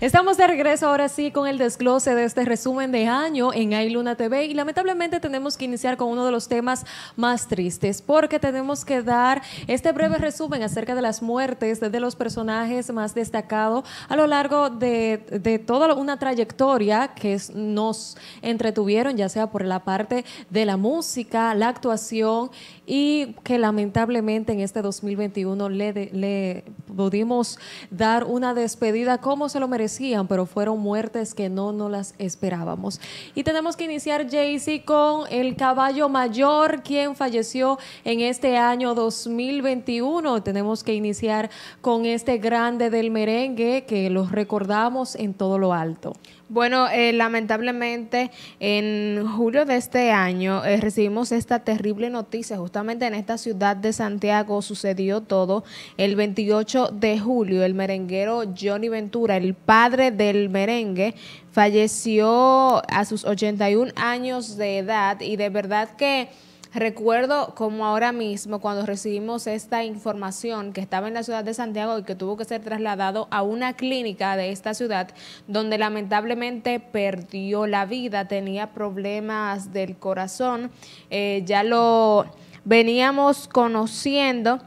Estamos de regreso ahora sí con el desglose de este resumen de año en Ay Luna TV y lamentablemente tenemos que iniciar con uno de los temas más tristes porque tenemos que dar este breve resumen acerca de las muertes de los personajes más destacados a lo largo de, toda una trayectoria que nos entretuvieron ya sea por la parte de la música, la actuación y que lamentablemente en este 2021 le, le pudimos dar una despedida como se lo merecía pero fueron muertes que no nos las esperábamos. Y tenemos que iniciar, Jaycee, con el caballo mayor, quien falleció en este año 2021. Tenemos que iniciar con este grande del merengue que los recordamos en todo lo alto. Bueno, eh, lamentablemente en julio de este año eh, recibimos esta terrible noticia. Justamente en esta ciudad de Santiago sucedió todo. El 28 de julio, el merenguero Johnny Ventura, el padre del merengue, falleció a sus 81 años de edad y de verdad que... Recuerdo como ahora mismo cuando recibimos esta información que estaba en la ciudad de Santiago y que tuvo que ser trasladado a una clínica de esta ciudad donde lamentablemente perdió la vida, tenía problemas del corazón, eh, ya lo veníamos conociendo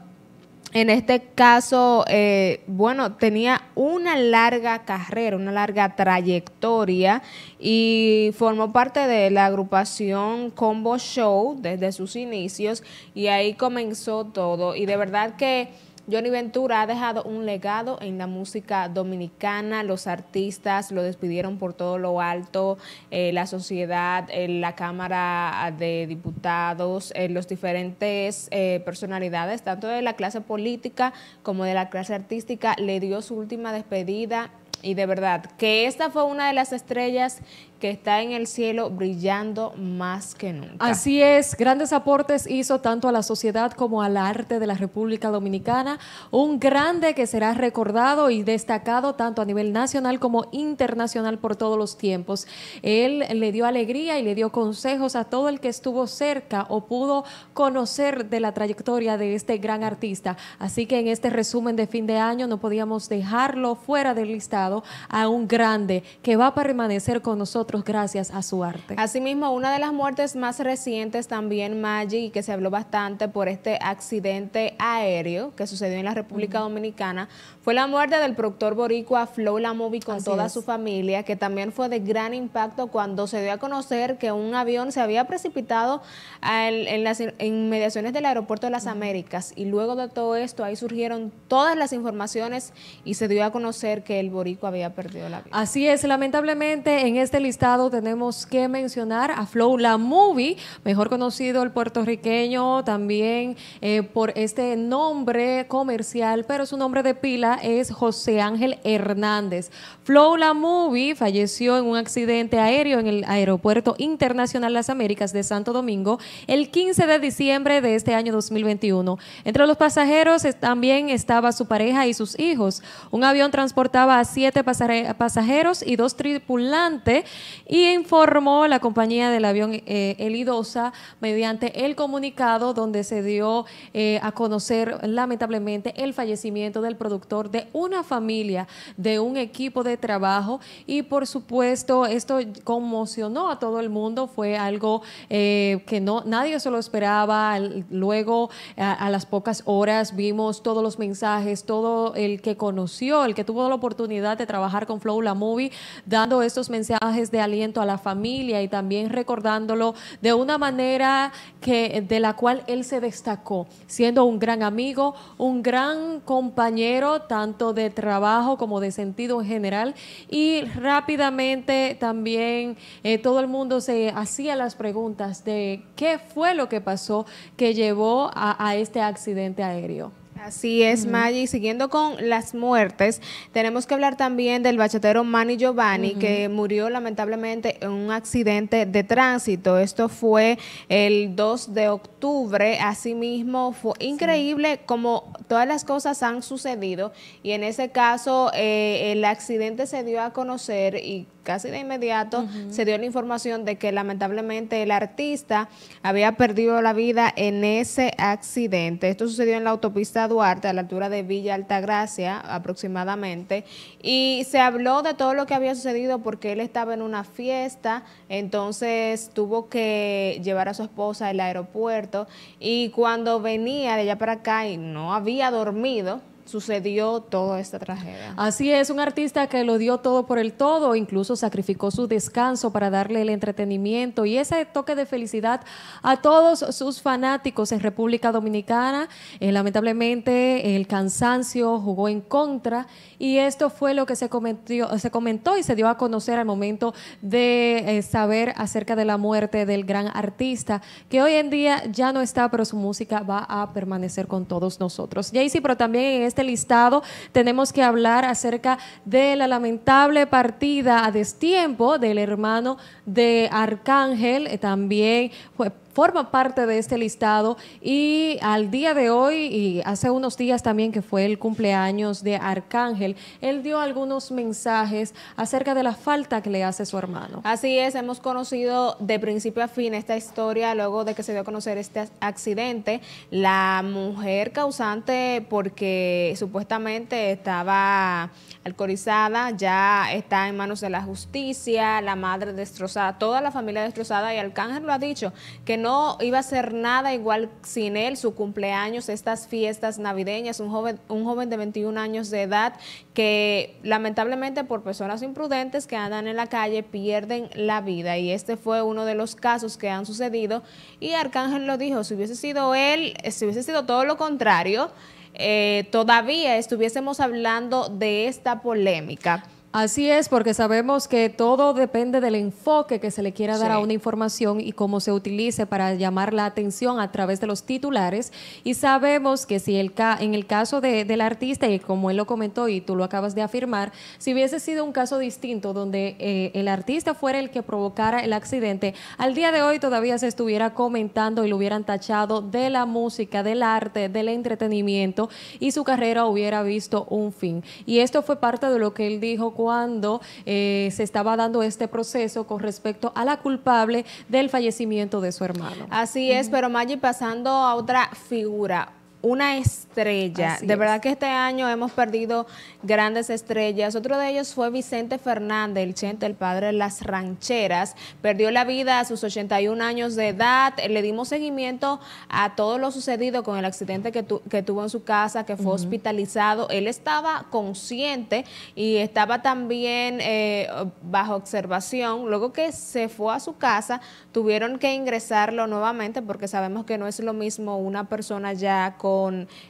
en este caso, eh, bueno, tenía una larga carrera, una larga trayectoria y formó parte de la agrupación Combo Show desde sus inicios y ahí comenzó todo. Y de verdad que Johnny Ventura ha dejado un legado en la música dominicana, los artistas lo despidieron por todo lo alto, eh, la sociedad, eh, la Cámara de Diputados, en eh, los diferentes personalidades, tanto de la clase política como de la clase artística, le dio su última despedida y de verdad que esta fue una de las estrellas que está en el cielo brillando más que nunca. Así es, grandes aportes hizo tanto a la sociedad como al arte de la República Dominicana, un grande que será recordado y destacado tanto a nivel nacional como internacional por todos los tiempos. Él le dio alegría y le dio consejos a todo el que estuvo cerca o pudo conocer de la trayectoria de este gran artista. Así que en este resumen de fin de año no podíamos dejarlo fuera del listado a un grande que va a permanecer con nosotros gracias a su arte. Asimismo, una de las muertes más recientes también, Maggi, que se habló bastante por este accidente aéreo que sucedió en la República Dominicana, fue la muerte del productor boricua Flow Lamovi con toda su familia, que también fue de gran impacto cuando se dio a conocer que un avión se había precipitado en las inmediaciones del aeropuerto de las Américas. Y luego de todo esto, ahí surgieron todas las informaciones y se dio a conocer que el boricua había perdido la vida. Así es, lamentablemente en este tenemos que mencionar a Flow La Movie, mejor conocido el puertorriqueño también eh, por este nombre comercial, pero su nombre de pila es José Ángel Hernández. Flow La Movie falleció en un accidente aéreo en el Aeropuerto Internacional Las Américas de Santo Domingo el 15 de diciembre de este año 2021. Entre los pasajeros también estaba su pareja y sus hijos. Un avión transportaba a siete pasajeros y dos tripulantes y informó la compañía del avión eh, Elidosa mediante el comunicado donde se dio eh, a conocer lamentablemente el fallecimiento del productor de una familia, de un equipo de trabajo y por supuesto esto conmocionó a todo el mundo, fue algo eh, que no nadie se lo esperaba, luego a, a las pocas horas vimos todos los mensajes, todo el que conoció, el que tuvo la oportunidad de trabajar con Flow La Movie, dando estos mensajes de aliento a la familia y también recordándolo de una manera que, de la cual él se destacó, siendo un gran amigo, un gran compañero, tanto de trabajo como de sentido en general. Y rápidamente también eh, todo el mundo se hacía las preguntas de qué fue lo que pasó que llevó a este accidente aéreo. Así es, mm. Maggie. Siguiendo con las muertes, tenemos que hablar también del bachatero Manny Giovanni, que murió lamentablemente en un accidente de tránsito. Esto fue el 2 de octubre. Asimismo, fue increíble como todas las cosas han sucedido. Y en ese caso, eh, el accidente se dio a conocer y casi de inmediato se dio la información de que lamentablemente el artista había perdido la vida en ese accidente. Esto sucedió en la autopista Duarte, a la altura de Villa Altagracia aproximadamente, y se habló de todo lo que había sucedido porque él estaba en una fiesta, entonces tuvo que llevar a su esposa al aeropuerto y cuando venía de allá para acá y no había dormido, sucedió toda esta tragedia. Así es, un artista que lo dio todo por el todo, incluso sacrificó su descanso para darle el entretenimiento y ese toque de felicidad a todos sus fanáticos en República Dominicana. Eh, lamentablemente el cansancio jugó en contra y esto fue lo que se, cometió, se comentó y se dio a conocer al momento de eh, saber acerca de la muerte del gran artista, que hoy en día ya no está, pero su música va a permanecer con todos nosotros. Jaycee, pero también es este listado tenemos que hablar acerca de la lamentable partida a destiempo del hermano de Arcángel, eh, también fue forma parte de este listado y al día de hoy y hace unos días también que fue el cumpleaños de Arcángel, él dio algunos mensajes acerca de la falta que le hace su hermano. Así es, hemos conocido de principio a fin esta historia luego de que se dio a conocer este accidente. La mujer causante porque supuestamente estaba alcoholizada, ya está en manos de la justicia, la madre destrozada, toda la familia destrozada y Arcángel lo ha dicho que no no iba a ser nada igual sin él, su cumpleaños, estas fiestas navideñas, un joven, un joven de 21 años de edad que lamentablemente por personas imprudentes que andan en la calle pierden la vida y este fue uno de los casos que han sucedido y Arcángel lo dijo, si hubiese sido él, eh, si hubiese sido todo lo contrario, eh, todavía estuviésemos hablando de esta polémica. Así es, porque sabemos que todo depende del enfoque que se le quiera dar a una información y cómo se utilice para llamar la atención a través de los titulares. Y sabemos que si el en el caso de, del artista, y como él lo comentó y tú lo acabas de afirmar, si hubiese sido un caso distinto donde eh, el artista fuera el que provocara el accidente, al día de hoy todavía se estuviera comentando y lo hubieran tachado de la música, del arte, del entretenimiento y su carrera hubiera visto un fin. Y esto fue parte de lo que él dijo cuando eh, se estaba dando este proceso con respecto a la culpable del fallecimiento de su hermano. Así es, pero Maggie, pasando a otra figura, una estrella. de verdad que este año hemos perdido grandes estrellas. Otro de ellos fue Vicente Fernández, el chente, el padre de las rancheras. Perdió la vida a sus 81 años de edad. Le dimos seguimiento a todo lo sucedido con el accidente que, tuvo en su casa, que fue hospitalizado. Él estaba consciente y estaba también eh, bajo observación. Luego que se fue a su casa, tuvieron que ingresarlo nuevamente porque sabemos que no es lo mismo una persona ya con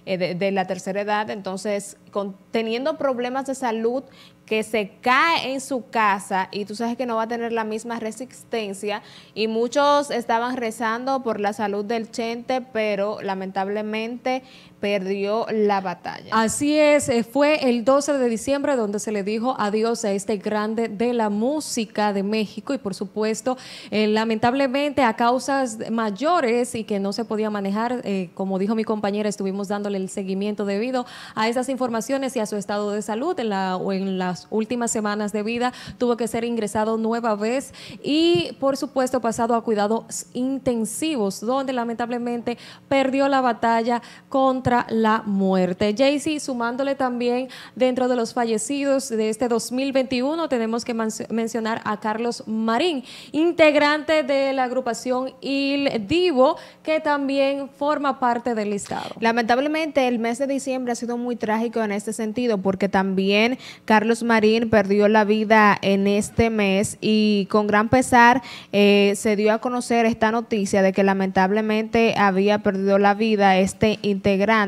eh, de, la tercera edad, entonces con, teniendo problemas de salud que se cae en su casa y tú sabes que no va a tener la misma resistencia y muchos estaban rezando por la salud del chente, pero lamentablemente perdió la batalla. Así es, eh, fue el 12 de diciembre donde se le dijo adiós a este grande de la música de México y por supuesto, eh, lamentablemente a causas mayores y que no se podía manejar, eh, como dijo mi compañera, estuvimos dándole el seguimiento debido a esas informaciones y a su estado de salud en, la, en las últimas semanas de vida, tuvo que ser ingresado nueva vez y por supuesto pasado a cuidados intensivos, donde lamentablemente perdió la batalla contra la muerte. Jaycee, sumándole también dentro de los fallecidos de este 2021, tenemos que mencionar a Carlos Marín, integrante de la agrupación Il Divo, que también forma parte del listado. Lamentablemente, el mes de diciembre ha sido muy trágico en este sentido, porque también Carlos Marín perdió la vida en este mes y con gran pesar eh, se dio a conocer esta noticia de que lamentablemente había perdido la vida este integrante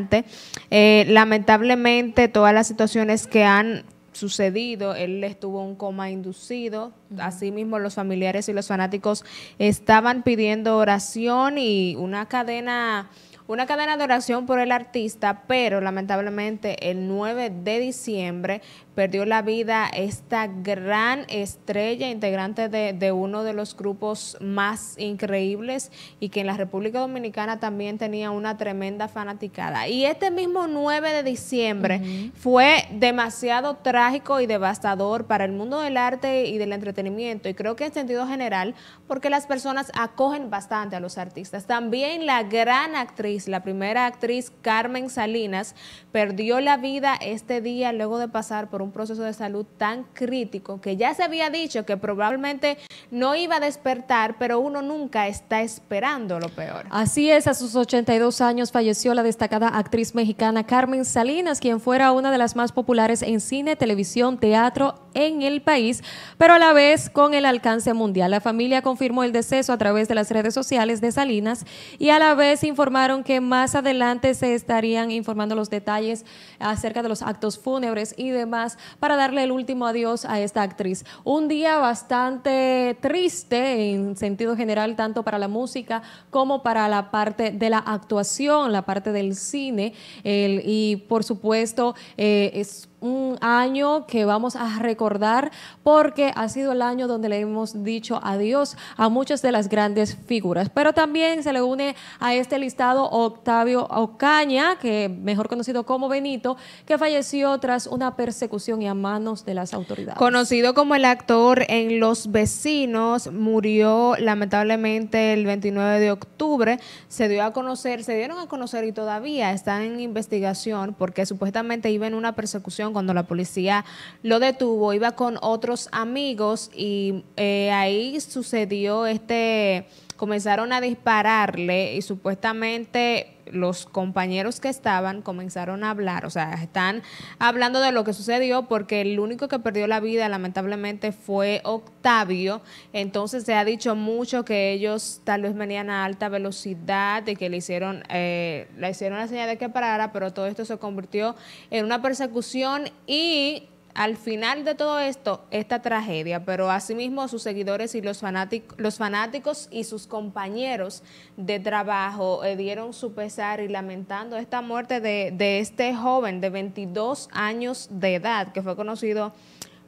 eh, lamentablemente, todas las situaciones que han sucedido, él estuvo un coma inducido, asimismo los familiares y los fanáticos estaban pidiendo oración y una cadena una cadena de oración por el artista, pero lamentablemente el 9 de diciembre perdió la vida esta gran estrella, integrante de, uno de los grupos más increíbles y que en la República Dominicana también tenía una tremenda fanaticada. Y este mismo 9 de diciembre fue demasiado trágico y devastador para el mundo del arte y del entretenimiento, y creo que en sentido general, porque las personas acogen bastante a los artistas. También la gran actriz la primera actriz Carmen Salinas, perdió la vida este día luego de pasar por un proceso de salud tan crítico que ya se había dicho que probablemente no iba a despertar, pero uno nunca está esperando lo peor. Así es, a sus 82 años falleció la destacada actriz mexicana Carmen Salinas, quien fuera una de las más populares en cine, televisión, teatro en el país, pero a la vez con el alcance mundial. La familia confirmó el deceso a través de las redes sociales de Salinas y a la vez informaron que más adelante se estarían informando los detalles acerca de los actos fúnebres y demás para darle el último adiós a esta actriz. Un día bastante triste en sentido general, tanto para la música como para la parte de la actuación, la parte del cine y por supuesto eh, es un año que vamos a recordar porque ha sido el año donde le hemos dicho adiós a muchas de las grandes figuras. Pero también se le une a este listado Octavio Ocaña, que mejor conocido como Benito, que falleció tras una persecución y a manos de las autoridades. Conocido como el actor en Los Vecinos, murió lamentablemente el 29 de octubre. Se dio a conocer, se dieron a conocer y todavía están en investigación porque supuestamente iba en una persecución cuando la policía lo detuvo, iba con otros amigos y eh, ahí sucedió este, comenzaron a dispararle y supuestamente los compañeros que estaban comenzaron a hablar, o sea, están hablando de lo que sucedió porque el único que perdió la vida lamentablemente fue Octavio, entonces se ha dicho mucho que ellos tal vez venían a alta velocidad, de que le hicieron, eh, le hicieron la señal de que parara, pero todo esto se convirtió en una persecución y al final de todo esto, esta tragedia, pero asimismo sus seguidores y los, fanáticos, y sus compañeros de trabajo eh, dieron su pesar y lamentando esta muerte de, de este joven de 22 años de edad que fue conocido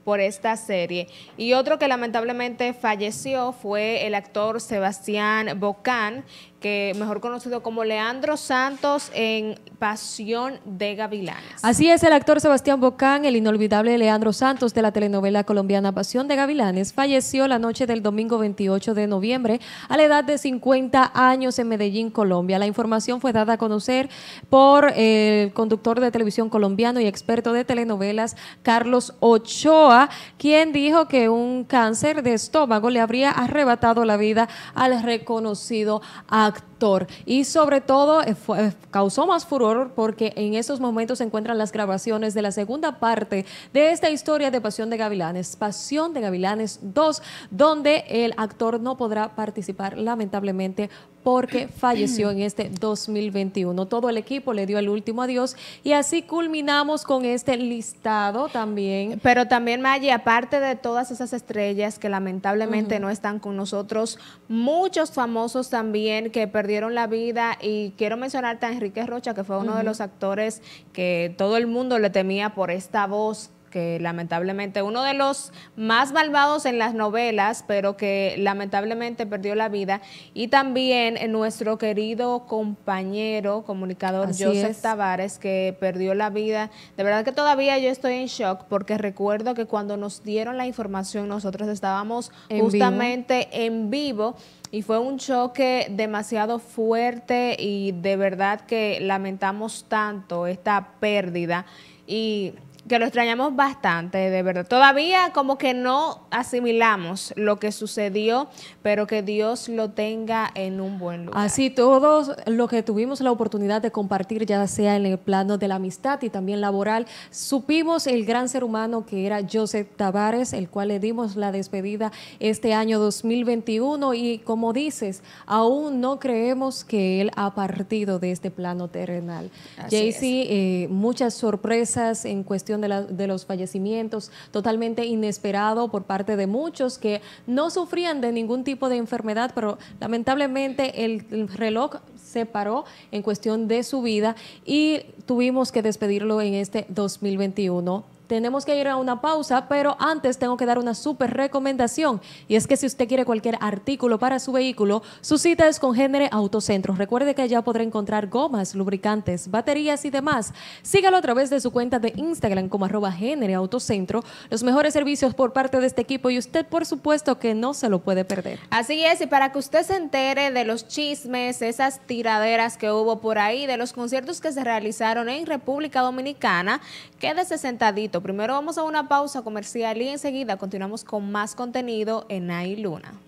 por esta serie. Y otro que lamentablemente falleció fue el actor Sebastián Bocán, que mejor conocido como Leandro Santos en Pasión de Gavilanes. Así es, el actor Sebastián Bocán, el inolvidable Leandro Santos de la telenovela colombiana Pasión de Gavilanes, falleció la noche del domingo 28 de noviembre a la edad de 50 años en Medellín, Colombia. La información fue dada a conocer por eh, el conductor de televisión colombiano y experto de telenovelas Carlos Ochoa, quien dijo que un cáncer de estómago le habría arrebatado la vida al reconocido actor actor. Y sobre todo eh, eh, causó más furor porque en esos momentos se encuentran las grabaciones de la segunda parte de esta historia de Pasión de Gavilanes, Pasión de Gavilanes 2, donde el actor no podrá participar lamentablemente porque falleció en este 2021. Todo el equipo le dio el último adiós y así culminamos con este listado también. Pero también, Maggie, aparte de todas esas estrellas que lamentablemente no están con nosotros, muchos famosos también que perdieron la vida y quiero mencionar a Enrique Rocha, que fue uno de los actores que todo el mundo le temía por esta voz que lamentablemente uno de los más malvados en las novelas, pero que lamentablemente perdió la vida, y también eh, nuestro querido compañero comunicador José Joseph Tavares, que perdió la vida. De verdad que todavía yo estoy en shock porque recuerdo que cuando nos dieron la información nosotros estábamos justamente en vivo y fue un choque demasiado fuerte y de verdad que lamentamos tanto esta pérdida. Y que lo extrañamos bastante, de verdad. Todavía como que no asimilamos lo que sucedió, pero que Dios lo tenga en un buen lugar. Así todos los que tuvimos la oportunidad de compartir, ya sea en el plano de la amistad y también laboral, supimos el gran ser humano que era Joseph Tavares, el cual le dimos la despedida este año 2021 y como dices, aún no creemos que él ha partido de este plano terrenal. Jaycee, eh, muchas sorpresas en cuestión de, los fallecimientos totalmente inesperado por parte de muchos que no sufrían de ningún tipo de enfermedad, pero lamentablemente el reloj se paró en cuestión de su vida y tuvimos que despedirlo en este 2021. Tenemos que ir a una pausa, pero antes tengo que dar una súper recomendación. Y es que si usted quiere cualquier artículo para su vehículo, su cita es con Génere Autocentro. Recuerde que allá podrá encontrar gomas, lubricantes, baterías y demás. Sígalo a través de su cuenta de Instagram como arroba Génere Autocentro. Los mejores servicios por parte de este equipo y usted, por supuesto, que no se lo puede perder. Así es, y para que usted se entere de los chismes, esas tiraderas que hubo por ahí, de los conciertos que se realizaron en República Dominicana, quédese sentadito Primero vamos a una pausa comercial y enseguida continuamos con más contenido en AI Luna.